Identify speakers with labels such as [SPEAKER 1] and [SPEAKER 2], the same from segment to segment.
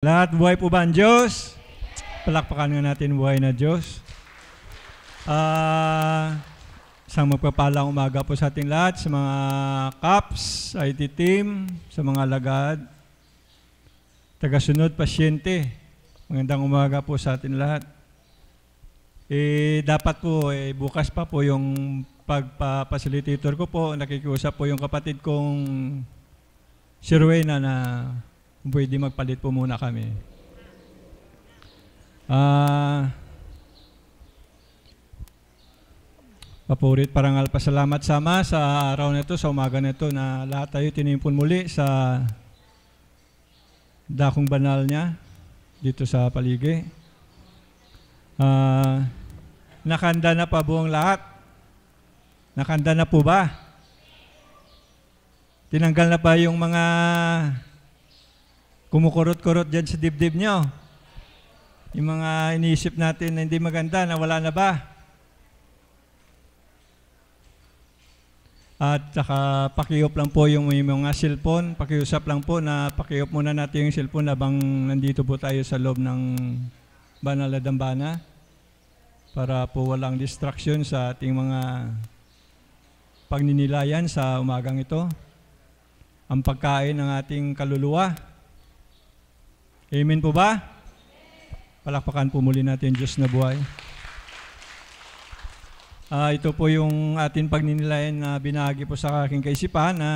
[SPEAKER 1] Lahat buhay po ba ang Diyos? Palakpakan nga natin buhay na Diyos. Uh, isang magpapalang umaga po sa ating lahat, sa mga CAPS, IT team, sa mga lagad, tagasunod, pasyente. Magandang umaga po sa ating lahat. Eh, dapat po, eh, bukas pa po yung pagpa-facilitator ko po, nakikiusap po yung kapatid kong si Rowena na pwede magpalit po muna kami. Ah... Uh, Papurit parangal pasalamat sama sa araw nito, sa umaga nito na lahat tayo tinimpon muli sa dakong banal niya dito sa paligi. Uh, ah, nakanda na pa buong lahat? Nakanda na po ba? Tinanggal na pa yung mga Kumukurot-kurot dyan sa dibdib nyo. Yung mga iniisip natin na hindi maganda, na wala na ba? At saka pakiop lang po yung, yung mga cellphone, pakiusap lang po na pakiop muna natin yung cellphone habang nandito po tayo sa loob ng banal na para po walang distraction sa ating mga pagninilayan sa umagang ito. Ang pagkain ng ating kaluluwa Amen po ba? Palakpakan po muli natin Diyos na buhay. Uh, ito po yung atin pagninilayan na binahagi po sa aking kaisipan na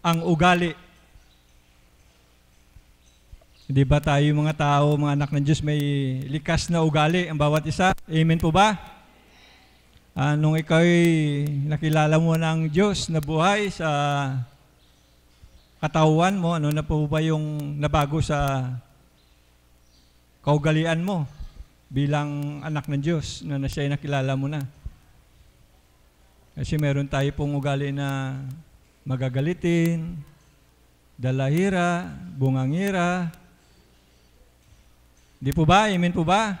[SPEAKER 1] ang ugali. Hindi ba tayo mga tao, mga anak ng Diyos, may likas na ugali ang bawat isa? Amen po ba? Uh, nung ikaw nakilala mo ng Diyos na buhay sa katawan mo? Ano na po ba yung nabago sa kaugalian mo bilang anak ng Diyos na siya nakilala mo na? Kasi meron tayo pong ugali na magagalitin, dalahira, bungangira. Di po ba? Amen po ba?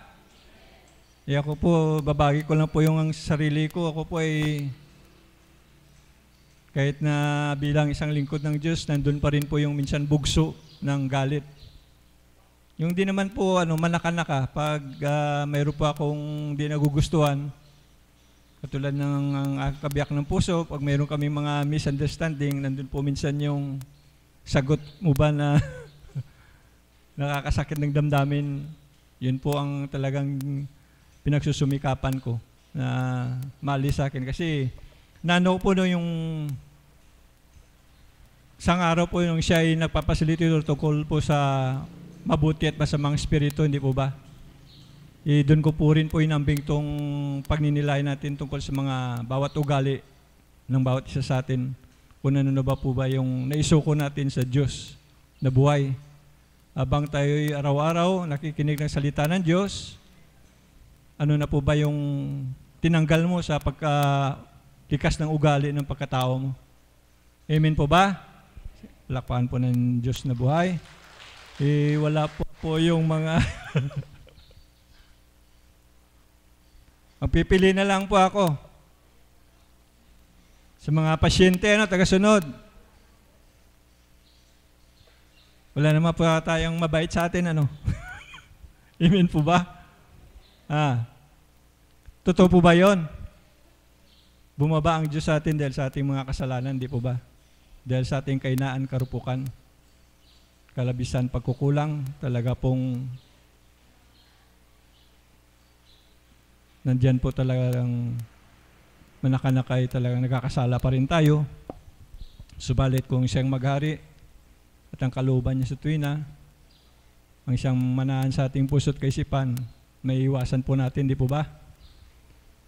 [SPEAKER 1] E ako po, babagi ko lang po yung sarili ko. Ako po ay kahit na bilang isang lingkod ng Diyos, nandun pa rin po yung minsan bugso ng galit. Yung di naman po ano, manaka-naka pag uh, mayroon po akong di nagugustuhan, katulad ng ang kabiyak ng puso, pag mayroon kami mga misunderstanding, nandun po minsan yung sagot mo ba na nakakasakit ng damdamin, yun po ang talagang pinagsusumikapan ko na mali sa akin. Kasi Nano po no yung isang araw po nung siya ay nagpapasilitator tungkol po sa mabuti at masamang spirito, hindi po ba? E, eh, doon ko po rin po inambing tong pagninilay natin tungkol sa mga bawat ugali ng bawat isa sa atin. Kung ano na ba po ba yung naisuko natin sa Diyos na buhay. Abang tayo araw-araw nakikinig ng salita ng Diyos, ano na po ba yung tinanggal mo sa pagka likas ng ugali ng pagkatao mo. Amen po ba? Palakpakan po ng Diyos na buhay. Eh, wala po po yung mga... Magpipili na lang po ako sa mga pasyente, ano, tagasunod. Wala naman po tayong mabait sa atin, ano. Amen po ba? Ah. Totoo po ba yon? Bumaba ang Diyos sa atin dahil sa ating mga kasalanan, di po ba? Dahil sa ating kainaan, karupukan, kalabisan, pagkukulang, talaga pong nandyan po talaga talagang manakanakay talagang nagkakasala pa rin tayo. Subalit kung siyang maghari at ang kalooban niya sa tuwina, ang siyang manahan sa ating puso at kaisipan, may iwasan po natin, di po ba?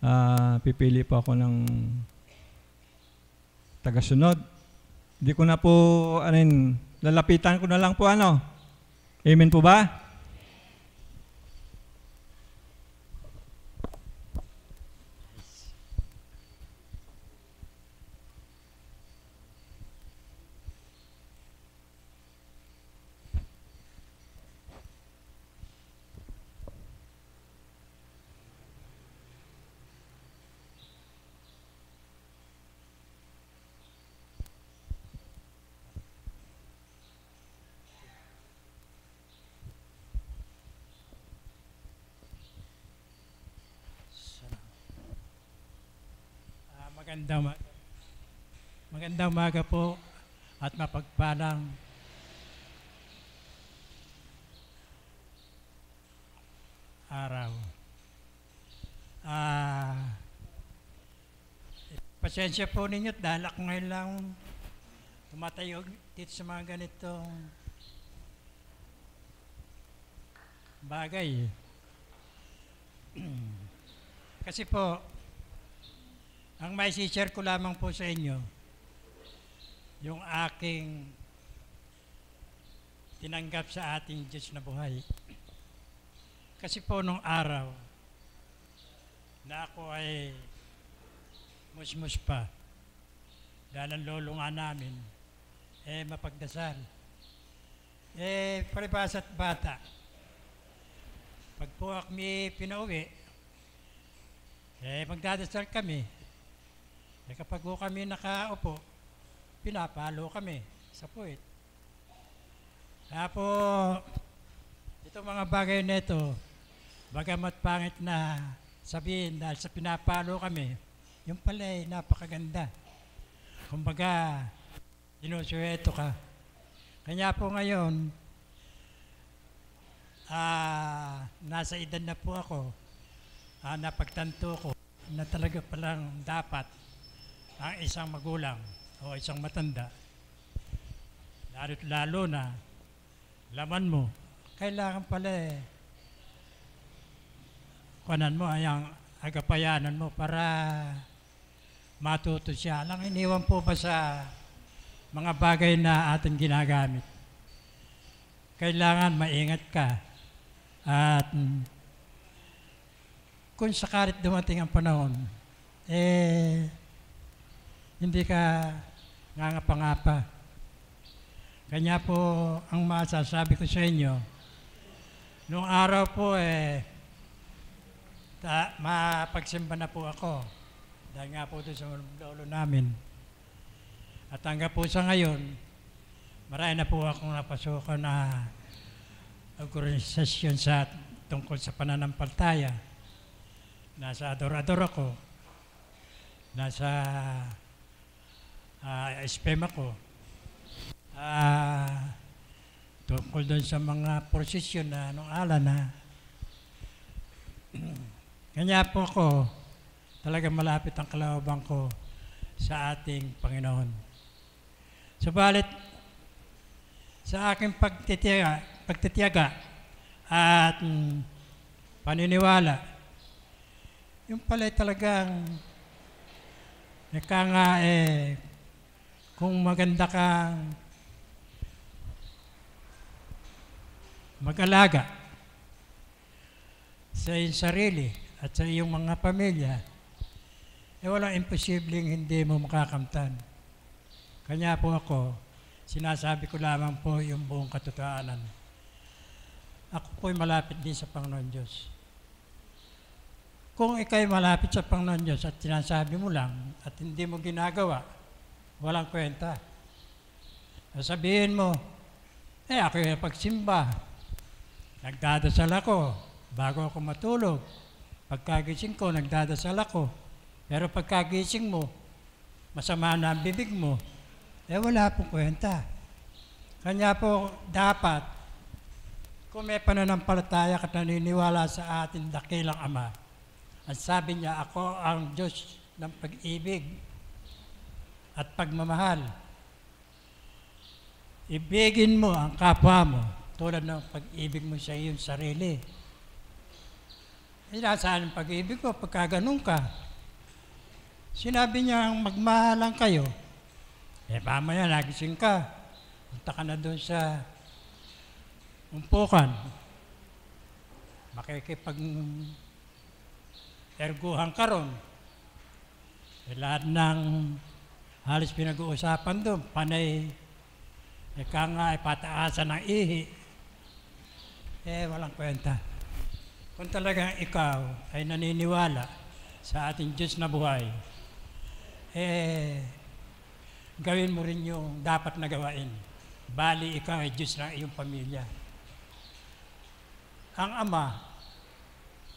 [SPEAKER 1] uh, pipili po ako ng tagasunod. Hindi ko na po, anin, lalapitan ko na lang po ano. Amen po ba?
[SPEAKER 2] Magandang, mag magandang maga po at mapagpalang araw. Ah, pasensya po ninyo dahil ako ngayon lang tumatayog dito sa mga ganitong bagay. Kasi po, ang may share ko lamang po sa inyo, yung aking tinanggap sa ating Diyos na buhay. Kasi po nung araw na ako ay musmus pa, dahil ang lolo nga namin, eh mapagdasal. Eh, paribasa't bata. Pag po akmi pinauwi, eh magdadasal kami. Eh kapag ho kami nakaupo, pinapalo kami sa puwit. Kaya po, itong mga bagay na ito, bagamat pangit na sabihin dahil sa pinapalo kami, yung pala ay napakaganda. Kumbaga, inusueto ka. Kanya po ngayon, ah, nasa edad na po ako, ah, napagtanto ko na talaga palang dapat ang isang magulang o isang matanda, lalo, lalo na laman mo, kailangan pala eh, kunan mo ay ang agapayanan mo para matuto siya. Alang iniwan po ba sa mga bagay na ating ginagamit? Kailangan maingat ka at kung sakalit dumating ang panahon, eh, hindi ka ngangapa Kanya po ang masasabi ko sa inyo. Noong araw po eh, ta, mapagsimba na po ako dahil nga po doon sa lolo namin. At hanggang po sa ngayon, marami na po akong napasukan na organisasyon sa tungkol sa pananampalataya. Nasa adorador ako. Nasa uh, ah, SPEM ako. Uh, tungkol doon sa mga prosesyon na anong ala na kanya po ako talaga malapit ang kalawabang ko sa ating Panginoon. Subalit, sa aking pagtitiyaga, pagtitiyaga at mm, paniniwala, yung pala talagang ika nga eh, kung maganda ka, mag-alaga sa iyong sarili at sa iyong mga pamilya, eh wala imposibleng hindi mo makakamtan. Kanya po ako, sinasabi ko lamang po yung buong katotohanan. Ako po'y malapit din sa Panginoon Diyos. Kung ikay malapit sa Panginoon Diyos at sinasabi mo lang at hindi mo ginagawa, Walang kwenta. Sabihin mo, eh ako yung pagsimba. Nagdadasal ako bago ako matulog. Pagkagising ko, nagdadasal ako. Pero pagkagising mo, masama na ang bibig mo. Eh wala pong kwenta. Kanya po dapat, kung may pananampalataya ka naniniwala sa ating dakilang Ama, ang sabi niya, ako ang Diyos ng pag-ibig at pagmamahal. Ibigin mo ang kapwa mo tulad ng pag-ibig mo sa iyong sarili. Inasaan ang pag-ibig ko pagka ganun ka. Sinabi niya, magmahalan kayo. Eh, mamaya, nagising ka. Punta ka na doon sa umpukan. Makikipag erguhan ka ron. Eh, lahat ng halos pinag-uusapan doon, panay, ika nga, ipataasan ng ihi. Eh, walang kwenta. Kung talagang ikaw ay naniniwala sa ating Diyos na buhay, eh, gawin mo rin yung dapat na gawain. Bali, ikaw ay Diyos ng iyong pamilya. Ang ama,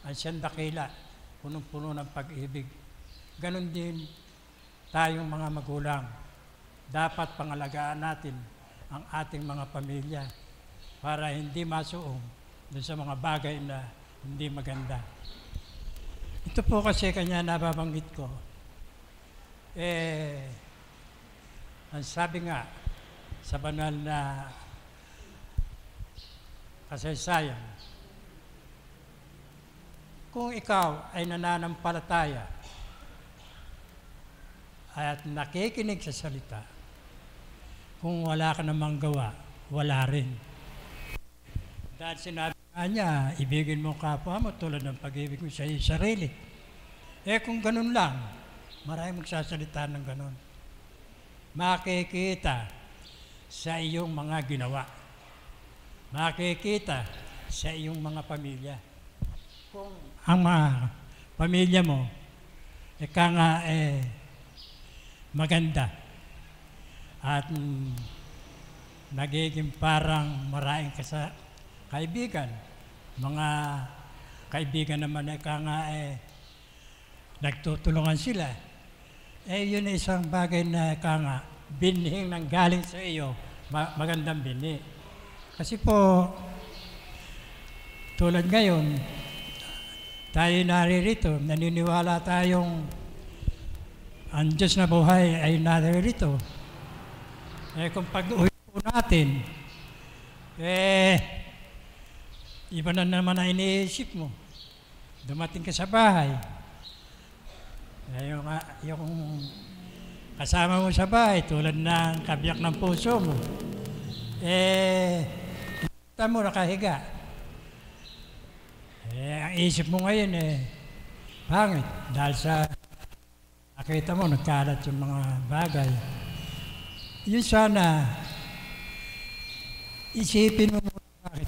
[SPEAKER 2] ang siyang dakila, punong-puno ng pag-ibig. Ganon din tayong mga magulang, dapat pangalagaan natin ang ating mga pamilya para hindi masuong doon sa mga bagay na hindi maganda. Ito po kasi kanya nababanggit ko. Eh, ang sabi nga sa banal na kasaysayan, kung ikaw ay nananampalataya, at nakikinig sa salita, kung wala ka namang gawa, wala rin. Dahil sinabi nga niya, ibigin mo kapwa mo tulad ng pag-ibig mo sa iyo sarili. Eh kung ganun lang, marami magsasalita ng ganun. Makikita sa iyong mga ginawa. Makikita sa iyong mga pamilya. Kung ang mga pamilya mo, ika nga eh, maganda. At mm, nagiging parang maraming kasa kaibigan. Mga kaibigan naman ay ka nga eh, nagtutulungan sila. Eh, yun ay isang bagay na ka nga, binhing nang galing sa iyo, ma magandang bini. Kasi po, tulad ngayon, tayo naririto, naniniwala tayong ang Diyos na buhay ay narito. Eh, kung pag-uwi po natin, eh, iba na naman ang iniisip mo. Dumating ka sa bahay. Eh, yung, ah, yung kasama mo sa bahay, tulad ng kabiyak ng puso mo. Eh, kita mo nakahiga. Eh, ang isip mo ngayon eh, pangit dahil sa Nakita mo, nagkalat yung mga bagay. Yun sana, isipin mo muna bakit.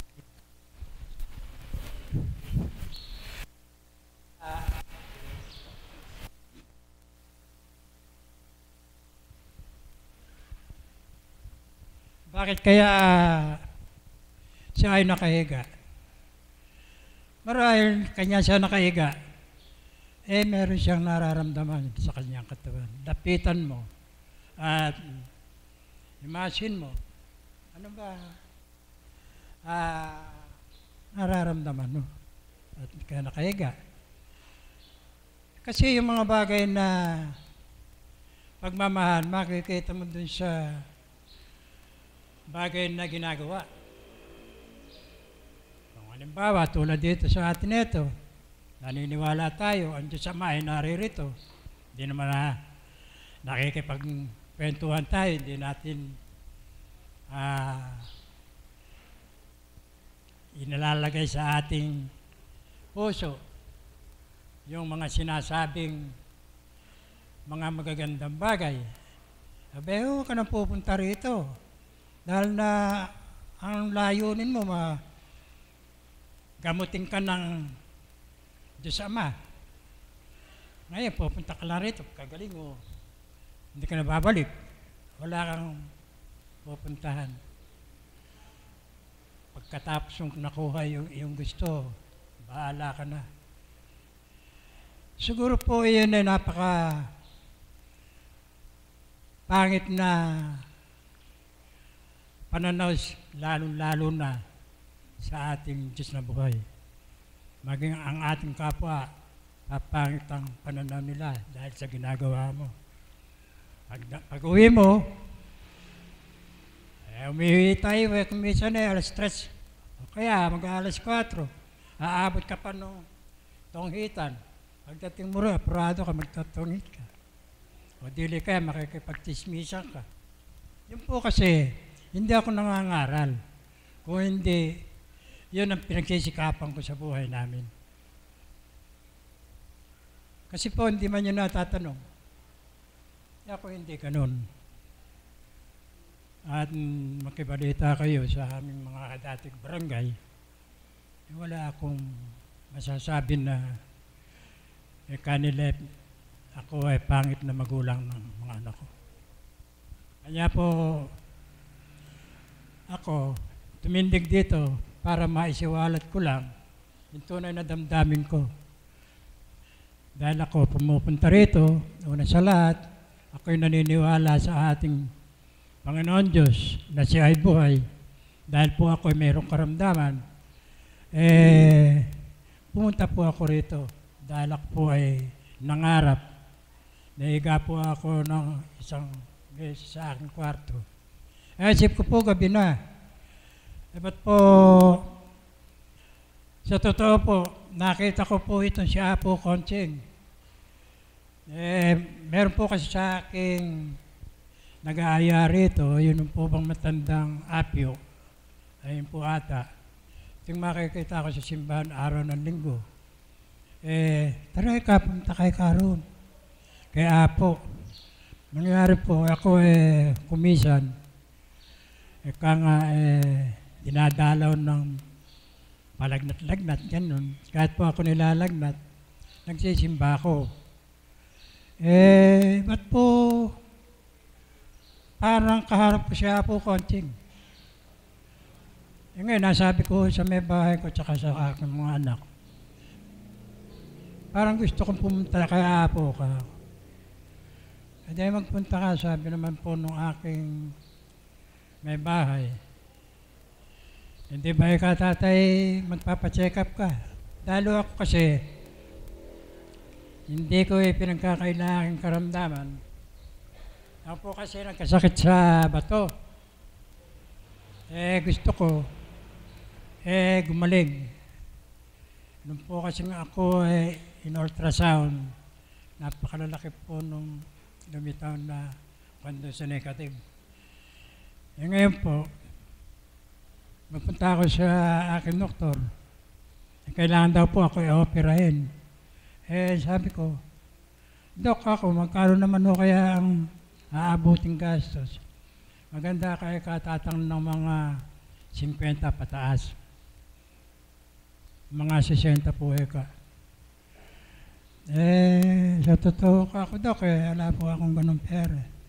[SPEAKER 2] bakit kaya siya ay nakahiga? Marahil kanya siya nakahiga eh meron siyang nararamdaman sa kanyang katawan. Dapitan mo. At imagine mo, ano ba ah, nararamdaman mo? At kaya nakahiga. Kasi yung mga bagay na pagmamahal, makikita mo dun sa bagay na ginagawa. Kung halimbawa, tulad dito sa atin ito, naniniwala tayo, ang Diyos Ama ay naririto. Hindi naman na nakikipagkwentuhan tayo, hindi natin uh, inilalagay sa ating puso yung mga sinasabing mga magagandang bagay. Sabi, oh, ka nang pupunta rito. Dahil na ang layunin mo, ma, gamutin ka ng Diyos Ama. Ngayon, pupunta ka lang rito, kagaling o oh. hindi ka nababalik. babalik. Wala kang pupuntahan. Pagkatapos yung nakuha yung, yung gusto, bahala ka na. Siguro po yun ay napaka pangit na pananaw, lalo-lalo na sa ating Diyos na buhay maging ang ating kapwa, papangit ang pananaw nila dahil sa ginagawa mo. Pag, pag uwi mo, eh, umiwi tayo, eh, kumisan eh, alas 3. O kaya, mag-alas 4. Aabot ka pa nung tonghitan. Pagdating mo rin, apurado ka, magtatunghit ka. O dili ka, makikipagtismisan ka. Yun po kasi, hindi ako nangangaral. Kung hindi, yun ang pinagsisikapan ko sa buhay namin. Kasi po, hindi man yun natatanong. Ako hindi ganun. At makibalita kayo sa aming mga dating barangay, eh, wala akong masasabi na eh, kanila ako ay pangit na magulang ng mga anak ko. Kaya po, ako, tumindig dito para maisiwalat ko lang yung tunay na damdamin ko. Dahil ako pumupunta rito, una sa lahat, ako'y naniniwala sa ating Panginoon Diyos na siya ay buhay. Dahil po ako ay mayroong karamdaman, eh, pumunta po ako rito dahil ako po ay nangarap. Naiga po ako ng isang beses sa aking kwarto. Eh, isip ko po gabi na, dapat po, sa totoo po, nakita ko po itong si Apo Konching. Eh, meron po kasi sa aking nag-aaya rito, yun po bang matandang apyo. Ayun po ata. Ito makikita ko sa simbahan araw ng linggo. Eh, tara ka, pumunta kay Karun. Kay Apo. Nangyari po, ako eh, kumisan. Eh, ka nga eh, dinadalaw ng palagnat-lagnat, ganun. Kahit po ako nilalagnat, nagsisimba ako. Eh, ba't po parang kaharap ko siya po konting. Eh ngayon, nasabi ko sa may bahay ko tsaka sa aking mga anak, parang gusto kong pumunta kay Apo ka. Hindi eh, magpunta ka, sabi naman po nung aking may bahay, hindi ba ka tatay, magpapacheck up ka? Lalo ako kasi, hindi ko eh pinagkakailangan karamdaman. Ako po kasi nagkasakit sa bato. Eh gusto ko, eh gumaling. Noon po kasi nga ako eh in ultrasound, napakalalaki po nung lumitaw na kondosyo negative. Eh ngayon po, Napunta ako sa aking doktor. Kailangan daw po ako i-operahin. Eh, sabi ko, Dok, ako, magkaroon naman ho kaya ang aabuting gastos. Maganda kaya katatang ng mga 50 pataas. Mga 60 po eka. Eh, eh, sa totoo ko ako, Dok, eh, wala po akong ganong pera.